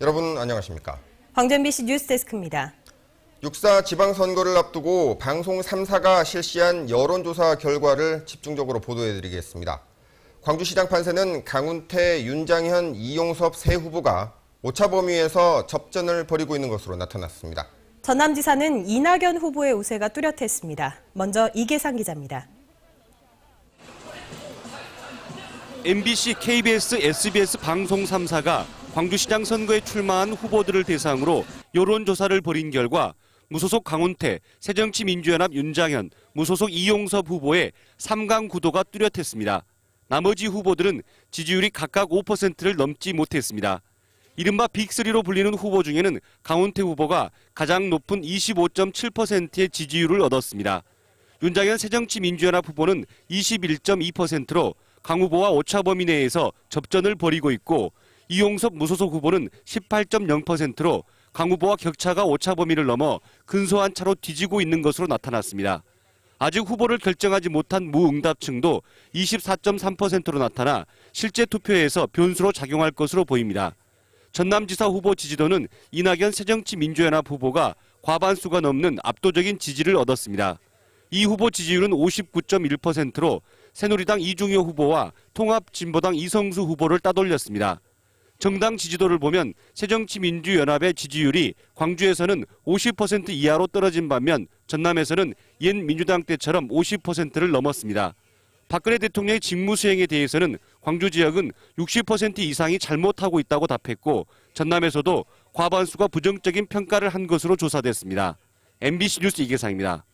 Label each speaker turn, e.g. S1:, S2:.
S1: 여러분 안녕하십니까? 황전비씨 뉴스데스크입니다. 육사 지방선거를 앞두고 방송 3사가 실시한 여론조사 결과를 집중적으로 보도해드리겠습니다. 광주시장 판세는 강운태, 윤장현, 이용섭 세 후보가 오차 범위에서 접전을 벌이고 있는 것으로 나타났습니다. 전남지사는 이낙연 후보의 우세가 뚜렷했습니다. 먼저 이계상 기자입니다.
S2: MBC, KBS, SBS 방송 3사가 광주시장 선거에 출마한 후보들을 대상으로 여론조사를 벌인 결과 무소속 강훈태, 새정치민주연합 윤장현, 무소속 이용섭 후보의 3강 구도가 뚜렷했습니다. 나머지 후보들은 지지율이 각각 5%를 넘지 못했습니다. 이른바 빅3로 불리는 후보 중에는 강훈태 후보가 가장 높은 25.7%의 지지율을 얻었습니다. 윤장현 새정치민주연합 후보는 21.2%로 강 후보와 오차 범위 내에서 접전을 벌이고 있고 이용섭 무소속 후보는 18.0%로 강 후보와 격차가 오차 범위를 넘어 근소한 차로 뒤지고 있는 것으로 나타났습니다. 아직 후보를 결정하지 못한 무응답층도 24.3%로 나타나 실제 투표에서 변수로 작용할 것으로 보입니다. 전남지사 후보 지지도는 이낙연 새정치민주연합 후보가 과반수가 넘는 압도적인 지지를 얻었습니다. 이 후보 지지율은 59.1%로 새누리당 이중효 후보와 통합진보당 이성수 후보를 따돌렸습니다. 정당 지지도를 보면 새정치민주연합의 지지율이 광주에서는 50% 이하로 떨어진 반면 전남에서는 옛 민주당 때처럼 50%를 넘었습니다. 박근혜 대통령의 직무 수행에 대해서는 광주 지역은 60% 이상이 잘못하고 있다고 답했고 전남에서도 과반수가 부정적인 평가를 한 것으로 조사됐습니다. MBC 뉴스 이계상입니다.